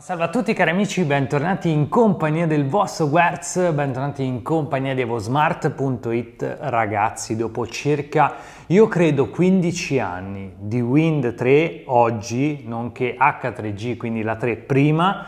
Salve a tutti cari amici, bentornati in compagnia del vostro Guerz, bentornati in compagnia di evosmart.it ragazzi, dopo circa io credo 15 anni di Wind 3 oggi, nonché H3G, quindi la 3 prima,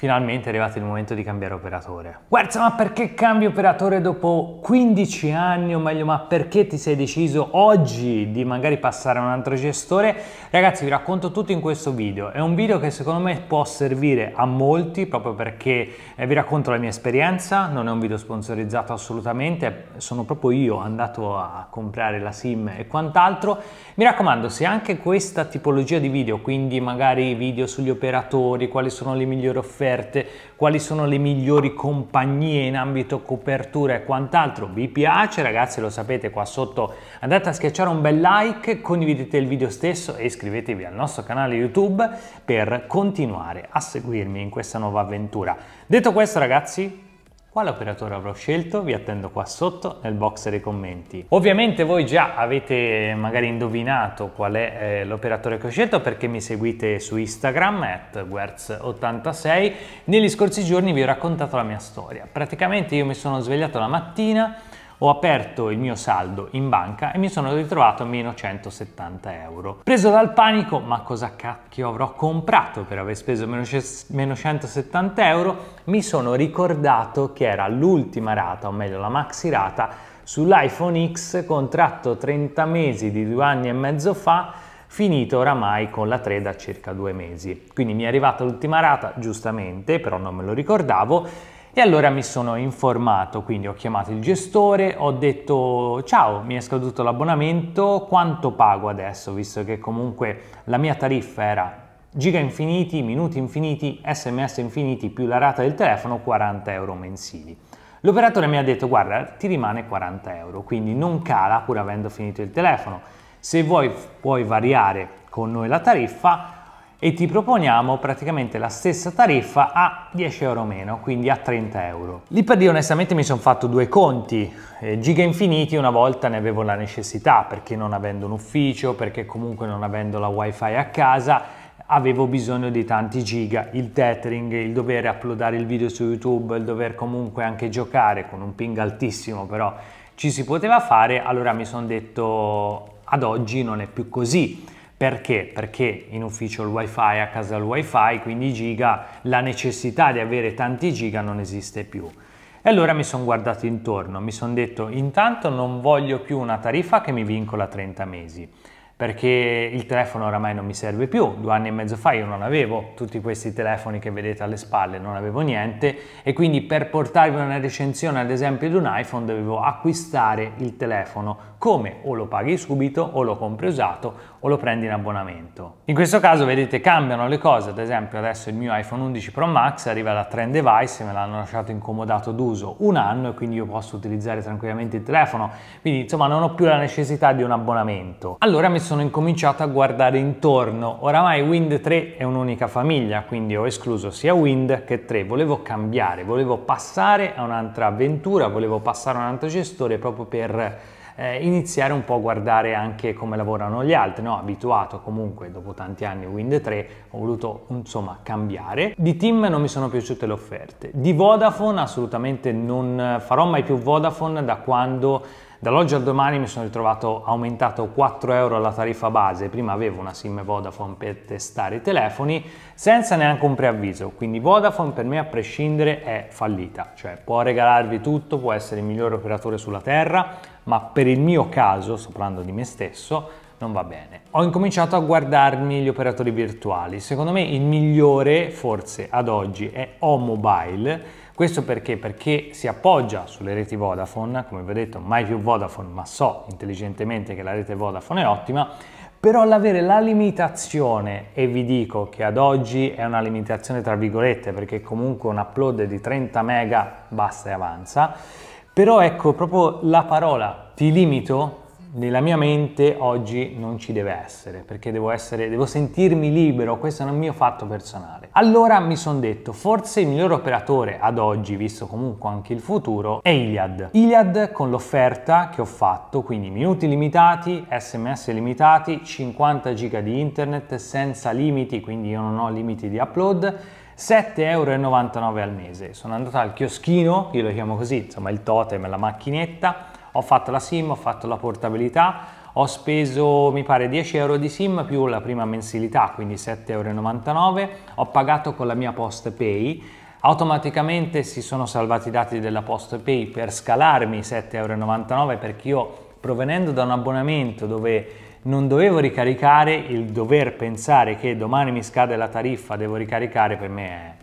Finalmente è arrivato il momento di cambiare operatore. Guarda, ma perché cambi operatore dopo 15 anni? O meglio, ma perché ti sei deciso oggi di magari passare a un altro gestore? Ragazzi, vi racconto tutto in questo video. È un video che secondo me può servire a molti proprio perché eh, vi racconto la mia esperienza. Non è un video sponsorizzato assolutamente, sono proprio io andato a comprare la SIM e quant'altro. Mi raccomando, se anche questa tipologia di video, quindi magari video sugli operatori, quali sono le migliori offerte, scoperte quali sono le migliori compagnie in ambito copertura e quant'altro. Vi piace ragazzi lo sapete qua sotto andate a schiacciare un bel like, condividete il video stesso e iscrivetevi al nostro canale YouTube per continuare a seguirmi in questa nuova avventura. Detto questo ragazzi quale operatore avrò scelto? Vi attendo qua sotto nel box dei commenti. Ovviamente voi già avete eh, magari indovinato qual è eh, l'operatore che ho scelto perché mi seguite su Instagram at Guerz86. Negli scorsi giorni vi ho raccontato la mia storia. Praticamente io mi sono svegliato la mattina ho aperto il mio saldo in banca e mi sono ritrovato a meno 170 euro. Preso dal panico, ma cosa cacchio avrò comprato per aver speso meno, meno 170 euro, mi sono ricordato che era l'ultima rata, o meglio la maxi rata, sull'iPhone X contratto 30 mesi di due anni e mezzo fa finito oramai con la 3 da circa due mesi. Quindi mi è arrivata l'ultima rata, giustamente, però non me lo ricordavo, e allora mi sono informato, quindi ho chiamato il gestore, ho detto ciao, mi è scaduto l'abbonamento, quanto pago adesso, visto che comunque la mia tariffa era giga infiniti, minuti infiniti, sms infiniti più la rata del telefono 40 euro mensili. L'operatore mi ha detto guarda ti rimane 40 euro, quindi non cala pur avendo finito il telefono. Se vuoi puoi variare con noi la tariffa, e ti proponiamo praticamente la stessa tariffa a 10 euro meno, quindi a 30 euro. Lì per dire onestamente mi sono fatto due conti, eh, giga infiniti una volta ne avevo la necessità perché non avendo un ufficio, perché comunque non avendo la wifi a casa avevo bisogno di tanti giga, il tethering, il dover uploadare il video su YouTube, il dover comunque anche giocare con un ping altissimo però ci si poteva fare, allora mi sono detto ad oggi non è più così perché? Perché in ufficio il wifi, a casa il wifi, quindi giga, la necessità di avere tanti giga non esiste più. E allora mi sono guardato intorno, mi sono detto intanto non voglio più una tariffa che mi vincola 30 mesi perché il telefono oramai non mi serve più, due anni e mezzo fa io non avevo tutti questi telefoni che vedete alle spalle, non avevo niente e quindi per portarvi una recensione ad esempio di un iPhone dovevo acquistare il telefono, come o lo paghi subito o lo compri usato o lo prendi in abbonamento. In questo caso vedete cambiano le cose, ad esempio adesso il mio iPhone 11 Pro Max arriva da Trend Device, me l'hanno lasciato incomodato d'uso un anno e quindi io posso utilizzare tranquillamente il telefono, quindi insomma non ho più la necessità di un abbonamento. Allora mi sono incominciato a guardare intorno. Oramai Wind 3 è un'unica famiglia, quindi ho escluso sia Wind che 3. Volevo cambiare, volevo passare a un'altra avventura, volevo passare a un altro gestore proprio per eh, iniziare un po' a guardare anche come lavorano gli altri, no? abituato comunque dopo tanti anni a Wind 3, ho voluto insomma cambiare. Di Team non mi sono piaciute le offerte, di Vodafone assolutamente non farò mai più Vodafone da quando Dall'oggi al domani mi sono ritrovato aumentato 4 euro alla tariffa base, prima avevo una SIM Vodafone per testare i telefoni senza neanche un preavviso, quindi Vodafone per me a prescindere è fallita, cioè può regalarvi tutto, può essere il migliore operatore sulla terra, ma per il mio caso, sto parlando di me stesso, non va bene. Ho incominciato a guardarmi gli operatori virtuali, secondo me il migliore forse ad oggi è O-Mobile, questo perché? Perché si appoggia sulle reti Vodafone, come vi ho detto mai più Vodafone, ma so intelligentemente che la rete Vodafone è ottima, però l'avere la limitazione, e vi dico che ad oggi è una limitazione tra virgolette, perché comunque un upload di 30 mega basta e avanza, però ecco proprio la parola ti limito nella mia mente oggi non ci deve essere, perché devo, essere, devo sentirmi libero, questo è un mio fatto personale. Allora mi sono detto, forse il miglior operatore ad oggi, visto comunque anche il futuro, è Iliad. Iliad con l'offerta che ho fatto, quindi minuti limitati, sms limitati, 50 giga di internet senza limiti, quindi io non ho limiti di upload, 7,99€ al mese. Sono andato al chioschino, io lo chiamo così, insomma il totem, la macchinetta, ho fatto la SIM, ho fatto la portabilità, ho speso mi pare 10 euro di SIM più la prima mensilità, quindi 7,99 euro, ho pagato con la mia Post Pay, automaticamente si sono salvati i dati della Post Pay per scalarmi 7,99 euro perché io provenendo da un abbonamento dove non dovevo ricaricare, il dover pensare che domani mi scade la tariffa, devo ricaricare per me è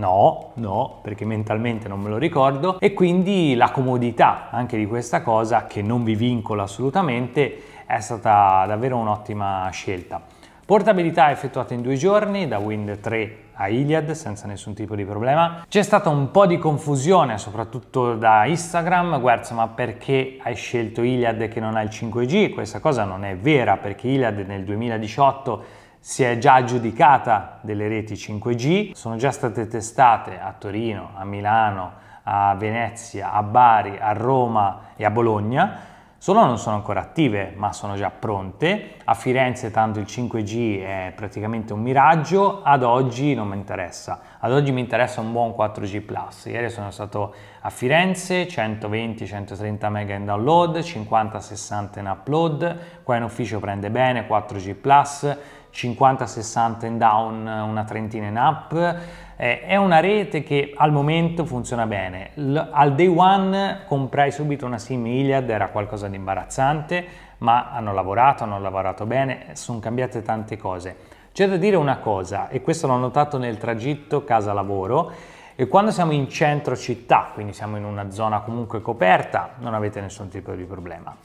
No, no, perché mentalmente non me lo ricordo e quindi la comodità anche di questa cosa che non vi vincola assolutamente è stata davvero un'ottima scelta. Portabilità effettuata in due giorni da Wind 3 a Iliad senza nessun tipo di problema. C'è stata un po' di confusione soprattutto da Instagram, Guerza ma perché hai scelto Iliad che non ha il 5G? Questa cosa non è vera perché Iliad nel 2018 si è già aggiudicata delle reti 5G, sono già state testate a Torino, a Milano, a Venezia, a Bari, a Roma e a Bologna, solo non sono ancora attive ma sono già pronte, a Firenze tanto il 5G è praticamente un miraggio, ad oggi non mi interessa, ad oggi mi interessa un buon 4G Plus, ieri sono stato a Firenze 120-130 MB in download, 50-60 in upload, qua in ufficio prende bene 4G Plus, 50-60 in down, una trentina in up. Eh, è una rete che al momento funziona bene. al day one comprai subito una sim Iliad, era qualcosa di imbarazzante, ma hanno lavorato, hanno lavorato bene, sono cambiate tante cose. C'è da dire una cosa, e questo l'ho notato nel tragitto casa-lavoro, e eh, quando siamo in centro città, quindi siamo in una zona comunque coperta, non avete nessun tipo di problema.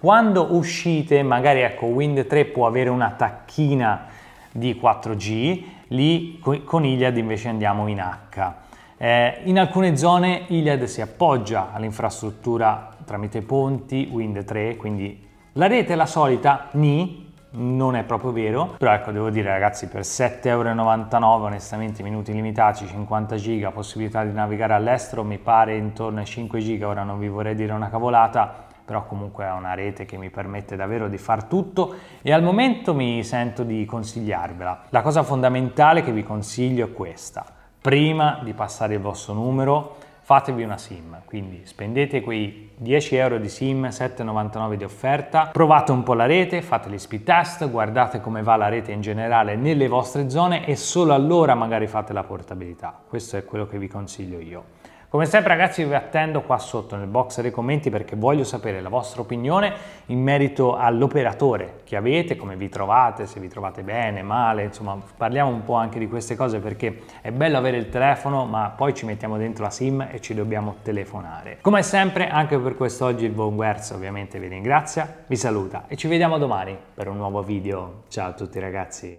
Quando uscite, magari ecco, Wind 3 può avere una tacchina di 4G, lì con Iliad invece andiamo in H. Eh, in alcune zone Iliad si appoggia all'infrastruttura tramite ponti, Wind 3, quindi la rete è la solita, ni, non è proprio vero, però ecco devo dire ragazzi per 7,99€ onestamente minuti limitati, 50 giga, possibilità di navigare all'estero mi pare intorno ai 5 giga, ora non vi vorrei dire una cavolata, però comunque è una rete che mi permette davvero di far tutto e al momento mi sento di consigliarvela. La cosa fondamentale che vi consiglio è questa. Prima di passare il vostro numero fatevi una SIM, quindi spendete quei 10 euro di SIM, 7,99 di offerta, provate un po' la rete, fate gli speed test, guardate come va la rete in generale nelle vostre zone e solo allora magari fate la portabilità. Questo è quello che vi consiglio io. Come sempre ragazzi vi attendo qua sotto nel box dei commenti perché voglio sapere la vostra opinione in merito all'operatore che avete, come vi trovate, se vi trovate bene, male, insomma parliamo un po' anche di queste cose perché è bello avere il telefono ma poi ci mettiamo dentro la sim e ci dobbiamo telefonare. Come sempre anche per quest'oggi il buon Guerzo ovviamente vi ringrazia, vi saluta e ci vediamo domani per un nuovo video. Ciao a tutti ragazzi!